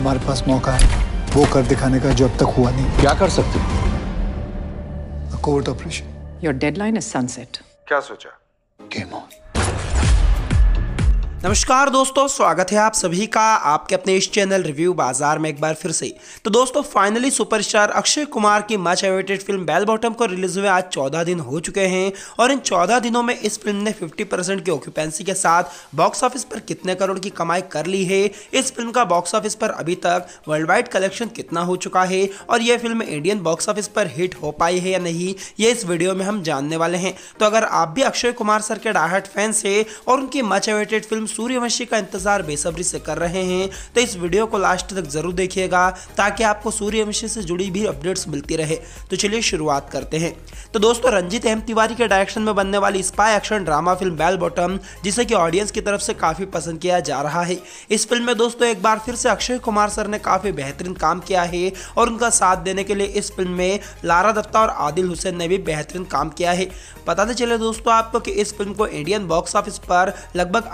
हमारे पास मौका है वो कर दिखाने का जो अब तक हुआ नहीं क्या कर सकते court operation your deadline is sunset क्या सोचा गेम ऑन नमस्कार दोस्तों स्वागत है आप सभी का आपके अपने इस चैनल रिव्यू बाजार में एक बार फिर से तो दोस्तों फाइनली सुपरस्टार अक्षय कुमार की much awaited film Bell Bottom को रिलीज हुए आज चौदह दिन हो चुके हैं और इन चौदह दिनों में इस फिल्म ने 50 परसेंट की ऑक्यूपेंसी के साथ बॉक्स ऑफिस पर कितने करोड़ की कमाई कर ली है इस फिल्म का बॉक्स ऑफिस पर अभी तक वर्ल्ड वाइड कलेक्शन कितना हो चुका है और यह फिल्म इंडियन बॉक्स ऑफिस पर हिट हो पाई है या नहीं ये इस वीडियो में हम जानने वाले हैं तो अगर आप भी अक्षय कुमार सर के डाहट फैंस है और उनकी मच एवेटेड फिल्म सूर्यवंशी का इंतजार बेसब्री से कर रहे हैं तो इस वीडियो को लास्ट तक जरूर देखिएगा ताकि आपको सूर्यवंशी से जुड़ी भी अपडेट्स मिलती रहे तो चलिए शुरुआत करते हैं तो दोस्तों रंजीत एम तिवारी के डायरेक्शन में बनने वाली spy action drama film Bell Bottom जिसे की ऑडियंस की तरफ से काफी पसंद किया जा रहा है इस फिल्म में दोस्तों एक बार फिर से अक्षय कुमार सर ने काफी बेहतरीन काम किया है और उनका साथ देने के लिए इस फिल्म में लारा दत्ता और आदिल हुसैन ने भी बेहतरीन काम किया है बताते तो चले दोस्तों आपको कि इस फिल्म को इंडियन बॉक्स ऑफिस पर लगभग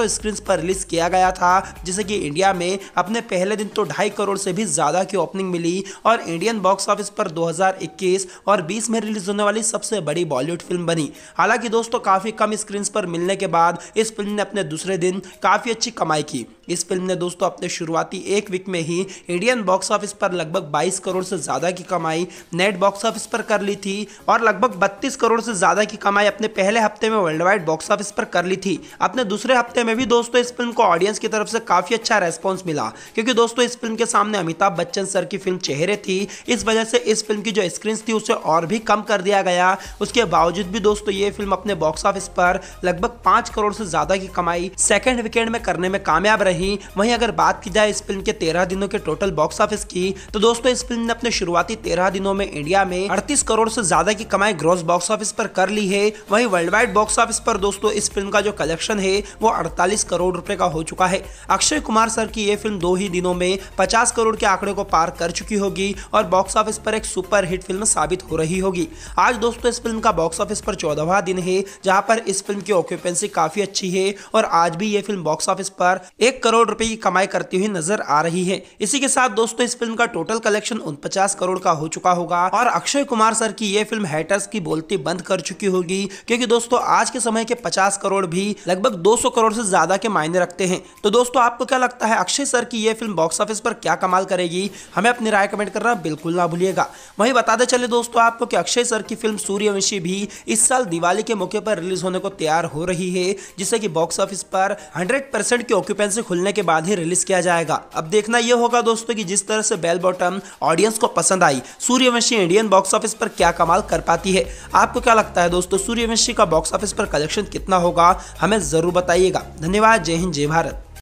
सौ स्क्रीन पर रिलीज किया गया था जिसे कि इंडिया में अपने पहले दिन तो ढाई करोड़ से भी ज़्यादा की ओपनिंग मिली और इंडियन बॉक्स ऑफिस पर 2021 और 20 में रिलीज होने वाली सबसे बड़ी बॉलीवुड फिल्म बनी हालांकि दोस्तों काफ़ी कम स्क्रीन पर मिलने के बाद इस फिल्म ने अपने दूसरे दिन काफ़ी अच्छी कमाई की इस फिल्म ने दोस्तों अपने शुरुआती एक वीक में ही इंडियन बॉक्स ऑफिस पर लगभग 22 करोड़ से ज़्यादा की कमाई नेट बॉक्स ऑफिस पर कर ली थी और लगभग 32 करोड़ से ज़्यादा की कमाई अपने पहले हफ्ते में वर्ल्ड वाइड बॉक्स ऑफिस पर कर ली थी अपने दूसरे हफ्ते में भी दोस्तों इस फिल्म को ऑडियंस की तरफ से काफ़ी अच्छा रेस्पॉन्स मिला क्योंकि दोस्तों इस फिल्म के सामने अमिताभ बच्चन सर की फिल्म चेहरे थी इस वजह से इस फिल्म की जो स्क्रीन थी उसे और भी कम कर दिया गया उसके बावजूद भी दोस्तों ये फिल्म अपने बॉक्स ऑफिस पर लगभग पांच करोड़ से ज़्यादा की कमाई सेकेंड वीकेंड में करने में कामयाब रही रही वहीं अगर बात की जाए इस फिल्म के तेरह दिनों के टोटल बॉक्स ऑफिस की तो दोस्तों इस फिल्म ने अपने शुरुआती तेरह दिनों में इंडिया में अड़तीस करोड़ से ज्यादा की कमाई ग्रॉस बॉक्स ऑफिस पर कर ली है वही वर्ल्ड वाइड बॉक्स ऑफिस पर दोस्तों इस फिल्म का जो कलेक्शन है वो अड़तालीस करोड़ रुपए का हो चुका है अक्षय कुमार सर की ये फिल्म दो ही दिनों में पचास करोड़ के आंकड़े को पार कर चुकी होगी और बॉक्स ऑफिस पर एक सुपर हिट फिल्म साबित हो रही होगी आज दोस्तों इस फिल्म का बॉक्स ऑफिस पर चौदहवा दिन है जहां पर इस फिल्म की ऑक्यूपेंसी काफी अच्छी है और आज भी ये फिल्म बॉक्स ऑफिस पर एक करोड़ रुपए की कमाई करती हुई नजर आ रही है इसी के साथ दोस्तों इस फिल्म का टोटल कलेक्शन पचास करोड़ का हो चुका होगा और अक्षय कुमार सर की ये फिल्म हैटर्स की बोलती बंद कर चुकी होगी क्योंकि दोस्तों आज के समय के पचास करोड़ भी लगभग 200 करोड़ से ज्यादा के मायने रखते हैं तो दोस्तों आपको क्या लगता है अक्षय सर की यह फिल्म बॉक्स ऑफिस पर क्या कमाल करेगी हमें अपनी राय कमेंट करना बिल्कुल ना भूलिएगा वही बताते चले दोस्तों आपको अक्षय सर की फिल्म सूर्यवंशी भी इस साल दिवाली के मौके पर रिलीज होने को तैयार हो रही है जिससे की बॉक्स ऑफिस पर हंड्रेड की ऑक्यूपेंसी खुलने के बाद ही रिलीज किया जाएगा अब देखना यह होगा दोस्तों कि जिस तरह से बेल बॉटम ऑडियंस को पसंद आई सूर्यवंशी इंडियन बॉक्स ऑफिस पर क्या कमाल कर पाती है आपको क्या लगता है दोस्तों सूर्यवंशी का बॉक्स ऑफिस पर कलेक्शन कितना होगा हमें जरूर बताइएगा धन्यवाद जय हिंद जय भारत